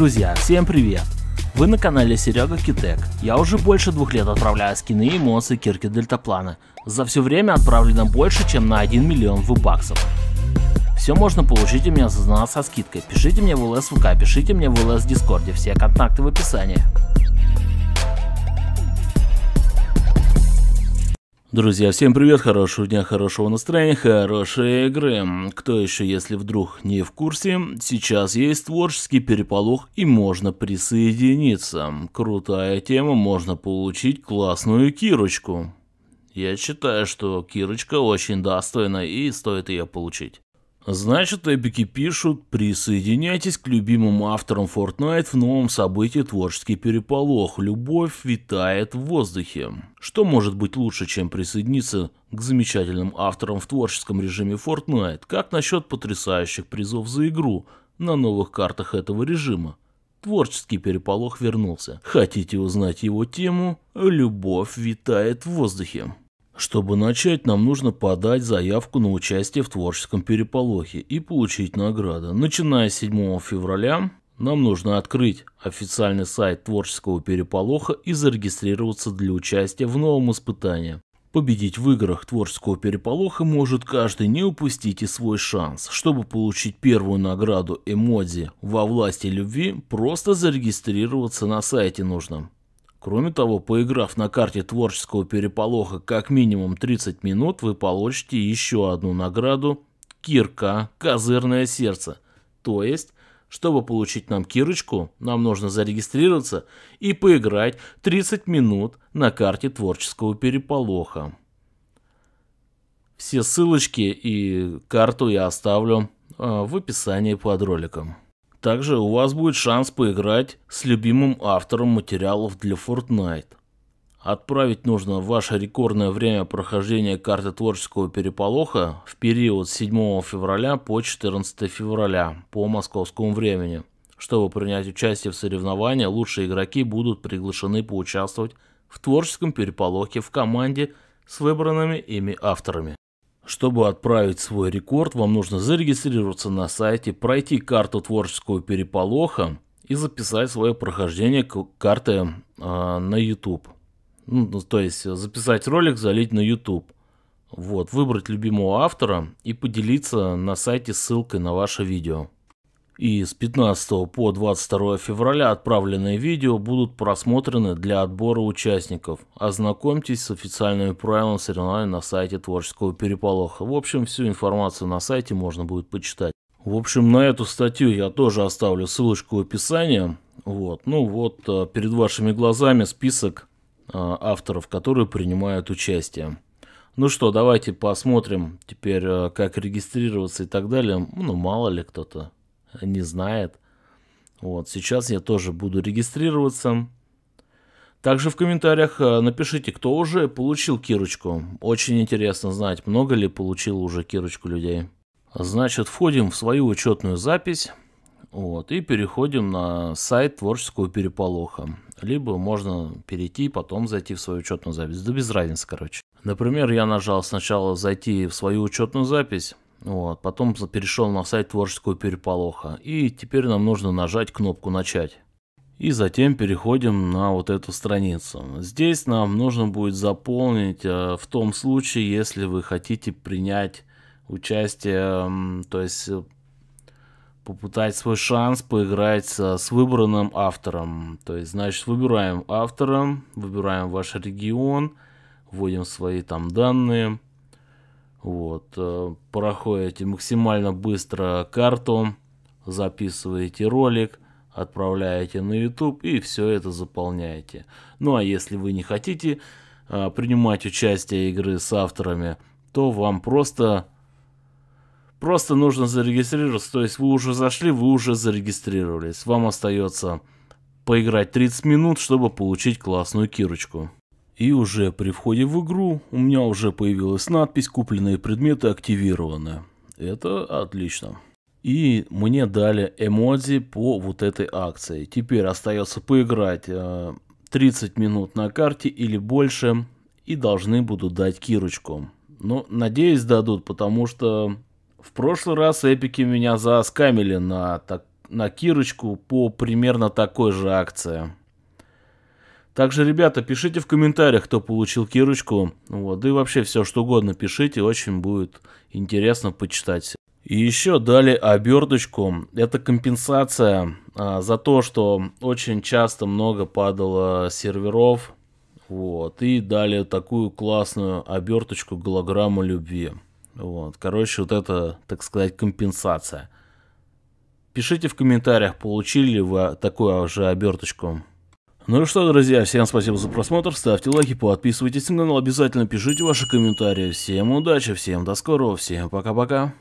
Друзья, всем привет! Вы на канале Серега Китек. Я уже больше двух лет отправляю скины и эмоции кирки дельтаплана. За все время отправлено больше, чем на 1 миллион вебаксов. Все можно получить у меня за знал со скидкой. Пишите мне в ЛС ВК, пишите мне в ЛС Дискорде, все контакты в описании. Друзья, всем привет, хорошего дня, хорошего настроения, хорошей игры. Кто еще, если вдруг не в курсе, сейчас есть творческий переполох и можно присоединиться. Крутая тема, можно получить классную кирочку. Я считаю, что кирочка очень достойна и стоит ее получить. Значит, эпики пишут, присоединяйтесь к любимым авторам Fortnite в новом событии «Творческий переполох». Любовь витает в воздухе. Что может быть лучше, чем присоединиться к замечательным авторам в творческом режиме Fortnite? Как насчет потрясающих призов за игру на новых картах этого режима? Творческий переполох вернулся. Хотите узнать его тему? Любовь витает в воздухе. Чтобы начать, нам нужно подать заявку на участие в творческом переполохе и получить награду. Начиная с 7 февраля, нам нужно открыть официальный сайт творческого переполоха и зарегистрироваться для участия в новом испытании. Победить в играх творческого переполоха может каждый, не упустите свой шанс. Чтобы получить первую награду эмодзи во власти любви, просто зарегистрироваться на сайте нужно. Кроме того, поиграв на карте творческого переполоха как минимум 30 минут, вы получите еще одну награду – кирка «Козырное сердце». То есть, чтобы получить нам кирочку, нам нужно зарегистрироваться и поиграть 30 минут на карте творческого переполоха. Все ссылочки и карту я оставлю а, в описании под роликом. Также у вас будет шанс поиграть с любимым автором материалов для Fortnite. Отправить нужно ваше рекордное время прохождения карты творческого переполоха в период с 7 февраля по 14 февраля по московскому времени. Чтобы принять участие в соревновании, лучшие игроки будут приглашены поучаствовать в творческом переполохе в команде с выбранными ими авторами. Чтобы отправить свой рекорд, вам нужно зарегистрироваться на сайте, пройти карту творческого переполоха и записать свое прохождение карты э, на YouTube. Ну, ну то есть э, записать ролик, залить на YouTube. Вот, выбрать любимого автора и поделиться на сайте ссылкой на ваше видео и с 15 по 22 февраля отправленные видео будут просмотрены для отбора участников. Ознакомьтесь с официальными правилами соревнований на сайте Творческого переполоха. В общем, всю информацию на сайте можно будет почитать. В общем, на эту статью я тоже оставлю ссылочку в описании. Вот, ну вот э, перед вашими глазами список э, авторов, которые принимают участие. Ну что, давайте посмотрим теперь, э, как регистрироваться и так далее. Ну, мало ли кто-то не знает. Вот, сейчас я тоже буду регистрироваться. Также в комментариях э, напишите, кто уже получил кирочку. Очень интересно знать, много ли получил уже кирочку людей. Значит, входим в свою учетную запись. Вот, и переходим на сайт творческого переполоха. Либо можно перейти и потом зайти в свою учетную запись. Да без разницы, короче. Например, я нажал сначала зайти в свою учетную запись. Вот, потом перешел на сайт творческого переполоха. И теперь нам нужно нажать кнопку «Начать». И затем переходим на вот эту страницу. Здесь нам нужно будет заполнить э, в том случае, если вы хотите принять участие, то есть э, попытать свой шанс поиграть с выбранным автором. То есть, значит, выбираем автора, выбираем ваш регион, вводим свои там данные – вот, э, проходите максимально быстро карту, записываете ролик, отправляете на YouTube и все это заполняете. Ну а если вы не хотите э, принимать участие игры с авторами, то вам просто просто нужно зарегистрироваться. То есть вы уже зашли, вы уже зарегистрировались. Вам остается поиграть 30 минут, чтобы получить классную кирочку. И уже при входе в игру у меня уже появилась надпись «Купленные предметы активированы». Это отлично. И мне дали эмодзи по вот этой акции. Теперь остается поиграть 30 э, минут на карте или больше и должны будут дать кирочку. Ну, надеюсь, дадут, потому что в прошлый раз эпики меня заскамили на, так, на кирочку по примерно такой же акции. Также, ребята, пишите в комментариях, кто получил кирочку. Вот, и вообще все, что угодно пишите, очень будет интересно почитать. И еще дали оберточку. Это компенсация а, за то, что очень часто много падало серверов. Вот, и дали такую классную оберточку голограмму любви. Вот, короче, вот это, так сказать, компенсация. Пишите в комментариях, получили ли вы такую же оберточку. Ну что, друзья, всем спасибо за просмотр, ставьте лайки, подписывайтесь на канал, обязательно пишите ваши комментарии. Всем удачи, всем до скорого, всем пока-пока.